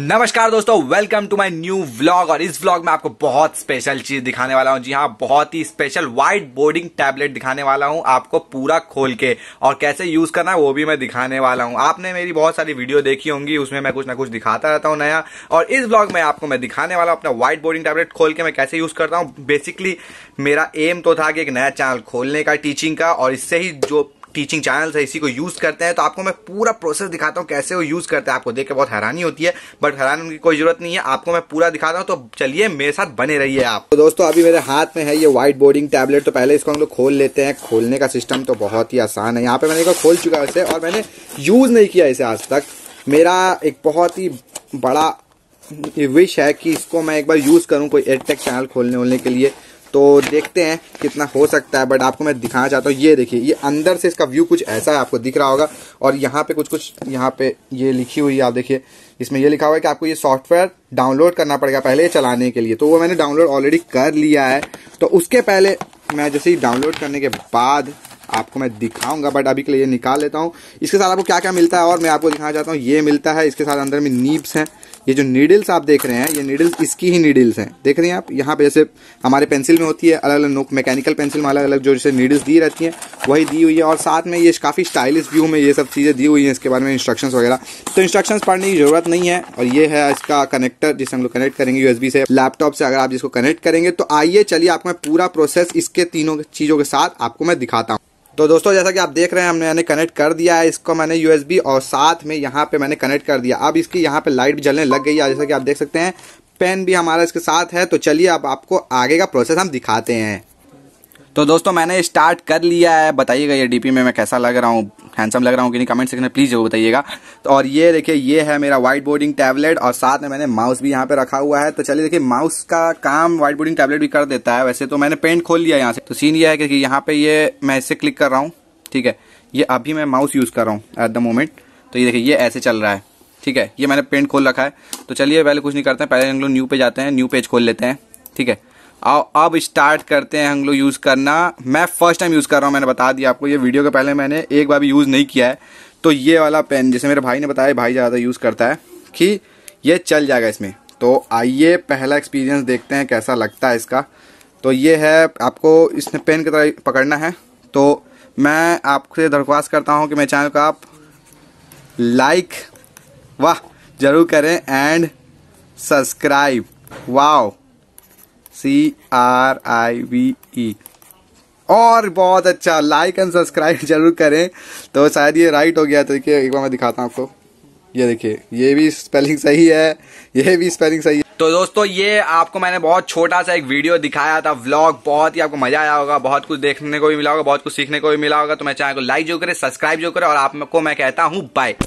नमस्कार दोस्तों welcome to my new vlog और इस व्लॉग में आपको बहुत स्पेशल चीज दिखाने वाला हूं जी हाँ बहुत ही स्पेशल वाइट बोर्डिंग टैबलेट दिखाने वाला हूं आपको पूरा खोल के और कैसे यूज करना है वो भी मैं दिखाने वाला हूं आपने मेरी बहुत सारी वीडियो देखी होंगी उसमें मैं कुछ ना कुछ दिखाता रहता हूँ नया और इस ब्लॉग में आपको मैं दिखाने वाला हूँ अपना व्हाइट बोर्डिंग टैबलेट खोल के मैं कैसे यूज करता हूँ बेसिकली मेरा एम तो था कि एक नया चैनल खोलने का टीचिंग का और इससे ही जो टीचिंग चैनल है इसी को यूज़ करते हैं तो आपको मैं पूरा प्रोसेस दिखाता हूँ कैसे वो यूज़ करते हैं आपको देख के बहुत हैरानी होती है बट हैरान होने की कोई ज़रूरत नहीं है आपको मैं पूरा दिखाता हूँ तो चलिए मेरे साथ बने रहिए आप तो दोस्तों अभी मेरे हाथ में है ये व्हाइट बोर्डिंग टैबलेट तो पहले इसको हम लोग खोल लेते हैं खोलने का सिस्टम तो बहुत ही आसान है यहाँ पे मैंने इसको खोल चुका है इसे और मैंने यूज़ नहीं किया इसे आज तक मेरा एक बहुत ही बड़ा विश है कि इसको मैं एक बार यूज़ करूँ कोई एयरटेक चैनल खोलने वोलने के लिए तो देखते हैं कितना हो सकता है बट आपको मैं दिखाना चाहता हूँ ये देखिए ये अंदर से इसका व्यू कुछ ऐसा है आपको दिख रहा होगा और यहाँ पे कुछ कुछ यहाँ पे ये लिखी हुई है आप देखिए इसमें ये लिखा हुआ है कि आपको ये सॉफ्टवेयर डाउनलोड करना पड़ेगा पहले चलाने के लिए तो वो मैंने डाउनलोड ऑलरेडी कर लिया है तो उसके पहले मैं जैसे ही डाउनलोड करने के बाद आपको मैं दिखाऊंगा बट अभी के लिए निकाल लेता हूँ इसके साथ आपको क्या क्या मिलता है और मैं आपको दिखाना चाहता हूँ ये मिलता है इसके साथ अंदर में नीब्स हैं ये जो नीडल्स आप देख रहे हैं ये नीडल्स इसकी ही नीडल्स हैं देख रहे हैं आप यहाँ पे जैसे हमारे पेंसिल में होती है अलग अलग नोक मैकेनिकल पेंसिल में अलग अलग जो जैसे नीडल्स दी रहती हैं वही दी हुई है और साथ में ये काफ़ी स्टाइलिश व्यू में ये सब चीज़ें दी हुई हैं इसके बारे में इंस्ट्रक्शंस वगैरह तो इंस्ट्रक्शंस पढ़ने की ज़रूरत नहीं है और ये है इसका कनेक्टर जिसे हम लोग कनेक्ट करेंगे यू से लैपटॉप से अगर आप जिसको कनेक्ट करेंगे तो आइए चलिए आपको मैं पूरा प्रोसेस इसके तीनों चीज़ों के साथ आपको मैं दिखाता हूँ तो दोस्तों जैसा कि आप देख रहे हैं हमने मैंने कनेक्ट कर दिया है इसको मैंने यूएसबी और साथ में यहाँ पे मैंने कनेक्ट कर दिया अब इसकी यहाँ पे लाइट जलने लग गई है जैसा कि आप देख सकते हैं पेन भी हमारा इसके साथ है तो चलिए अब आपको आगे का प्रोसेस हम दिखाते हैं तो दोस्तों मैंने स्टार्ट कर लिया है बताइएगा ये डीपी में मैं कैसा लग रहा हूँ हैंडसम लग रहा हूँ कि नहीं कमेंट सेक्शन में प्लीज़ जरूर बताइएगा तो और ये देखिए ये है मेरा वाइट बोर्डिंग टैबलेट और साथ में मैंने माउस भी यहाँ पे रखा हुआ है तो चलिए देखिए माउस का काम वाइट बोर्डिंग टैबलेट भी कर देता है वैसे तो मैंने पेंट खोल लिया यहाँ से तो सीन ये है कि यहाँ पर ये मैं इससे क्लिक कर रहा हूँ ठीक है ये अभी मैं माउस यूज़ कर रहा हूँ एट द मोमेंट तो ये देखिए ये ऐसे चल रहा है ठीक है ये मैंने पेंट खोल रखा है तो चलिए पहले कुछ नहीं करते हैं पहले हम लोग न्यू पे जाते हैं न्यू पेज खोल लेते हैं ठीक है आओ अब स्टार्ट करते हैं हम लोग यूज़ करना मैं फर्स्ट टाइम यूज़ कर रहा हूँ मैंने बता दिया आपको ये वीडियो के पहले मैंने एक बार भी यूज़ नहीं किया है तो ये वाला पेन जैसे मेरे भाई ने बताया भाई ज़्यादा यूज़ करता है कि ये चल जाएगा इसमें तो आइए पहला एक्सपीरियंस देखते हैं कैसा लगता है इसका तो ये है आपको इस पेन की तरह पकड़ना है तो मैं आपसे दरख्वास्त करता हूँ कि मेरे चैनल को आप लाइक वाह ज़रूर करें and subscribe wow C R I V E और बहुत अच्छा लाइक एंड सब्सक्राइब जरूर करें तो शायद ये राइट हो गया तो देखिए एक बार मैं दिखाता हूँ आपको ये देखिए ये भी स्पेलिंग सही है ये भी स्पेलिंग सही है तो दोस्तों ये आपको मैंने बहुत छोटा सा एक वीडियो दिखाया था व्लॉग बहुत ही आपको मजा आया होगा बहुत कुछ देखने को भी मिला होगा बहुत कुछ सीखने को भी मिला होगा तो मैं चैनल को लाइक जो करे सब्सक्राइब जो करे और आपको मैं कहता हूँ बाय